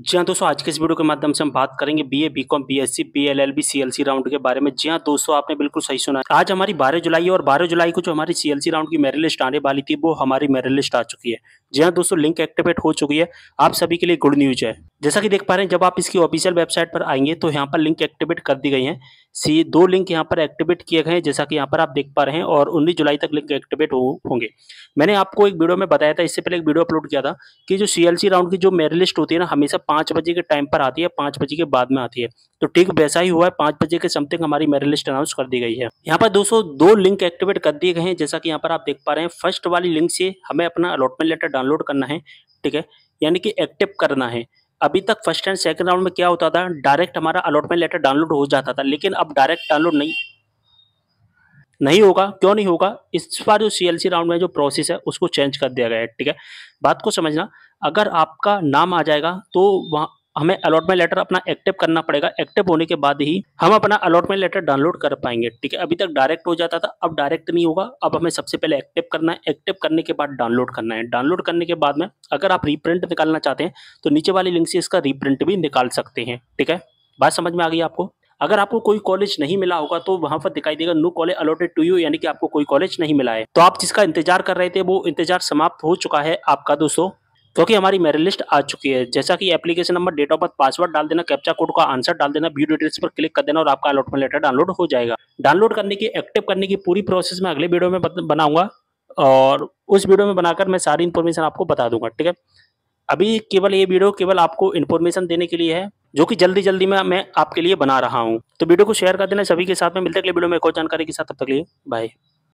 जी हाँ दोस्तों आज के इस वीडियो के माध्यम से हम बात करेंगे BA BCom BSc BLLB CLC round के बारे में जी हाँ दोस्तों आपने बिल्कुल सही सुना आज हमारी 12 जुलाई और 12 जुलाई को जो हमारी सीएलसी राउंड की मेरिट लिस्ट आने वाली थी वो हमारी मेरिट लिस्ट आ चुकी है जी हाँ दोस्तों लिंक एक्टिवेट हो चुकी है आप सभी के लिए गुड न्यूज है जैसा कि देख पा रहे हैं जब आप इसकी ऑफिशियल वेबसाइट पर आएंगे तो यहाँ पर लिंक एक्टिवेट कर दी गई हैं सी दो लिंक यहाँ पर एक्टिवेट किए गए हैं जैसा कि यहाँ पर आप देख पा रहे हैं और 19 जुलाई तक लिंक एक्टिवेट हो, होंगे मैंने आपको एक वीडियो में बताया था इससे पहले एक वीडियो अपलोड किया था कि जो सी राउंड की जो मेरिट लिस्ट होती है ना हमेशा पाँच बजे के टाइम पर आती है पाँच बजे के बाद में आती है तो ठीक वैसा ही हुआ है पाँच बजे के समथिंग हमारी मेरी लिस्ट अनाउंस कर दी गई है यहाँ पर दोस्तों दो लिंक एक्टिवेट कर दिए गए हैं जैसा कि यहाँ पर आप देख पा रहे हैं फर्स्ट वाली लिंक से हमें अपना अलॉटमेंट लेटर डाउनलोड करना है ठीक है यानी कि एक्टिव करना है अभी तक फर्स्ट एंड सेकंड राउंड में क्या होता था डायरेक्ट हमारा अलॉटमेंट लेटर डाउनलोड हो जाता था लेकिन अब डायरेक्ट डाउनलोड नहीं नहीं होगा क्यों नहीं होगा इस बार जो सीएलसी राउंड में जो प्रोसेस है उसको चेंज कर दिया गया है ठीक है बात को समझना अगर आपका नाम आ जाएगा तो वहाँ हमें अलॉटमेंट लेटर अपना एक्टिव करना पड़ेगा एक्टिव होने के बाद ही हम अपना अलॉटमेंट लेटर डाउनलोड कर पाएंगे ठीक है अभी तक डायरेक्ट हो जाता था अब डायरेक्ट नहीं होगा अब हमें सबसे पहले एक्टिव करना है एक्टिव करने के बाद डाउनलोड करना है डाउनलोड करने के बाद में अगर आप रीप्रिंट निकालना चाहते हैं तो नीचे वाली लिंक से इसका रीप्रिंट भी निकाल सकते हैं ठीक है बात समझ में आ गई आपको अगर आपको कोई कॉलेज नहीं मिला होगा तो वहां पर दिखाई देगा no college allotted to you यानी कि आपको कोई कॉलेज नहीं मिला है तो आप जिसका इंतजार कर रहे थे वो इंतजार समाप्त हो चुका है आपका दोस्तों क्योंकि हमारी मेरिट लिस्ट आ चुकी है जैसा कि application number date of birth password डाल देना कैप्चा कोड का आंसर डाल देना व्यू डिटेल्स पर क्लिक कर देना और आपका अलॉटमेंट लेटर डाउनलोड हो जाएगा डाउनलोड करने की एक्टिव करने की पूरी प्रोसेस मैं अगले वीडियो में बनाऊंगा और उस वीडियो में बनाकर मैं सारी इन्फॉर्मेशन आपको बता दूंगा ठीक है अभी केवल ये वीडियो केवल आपको इन्फॉर्मेशन देने के लिए है जो कि जल्दी जल्दी में मैं आपके लिए बना रहा हूँ तो वीडियो को शेयर कर देना सभी के साथ में मिलते अगले वीडियो में एक और जानकारी के साथ तब तक लिए बाय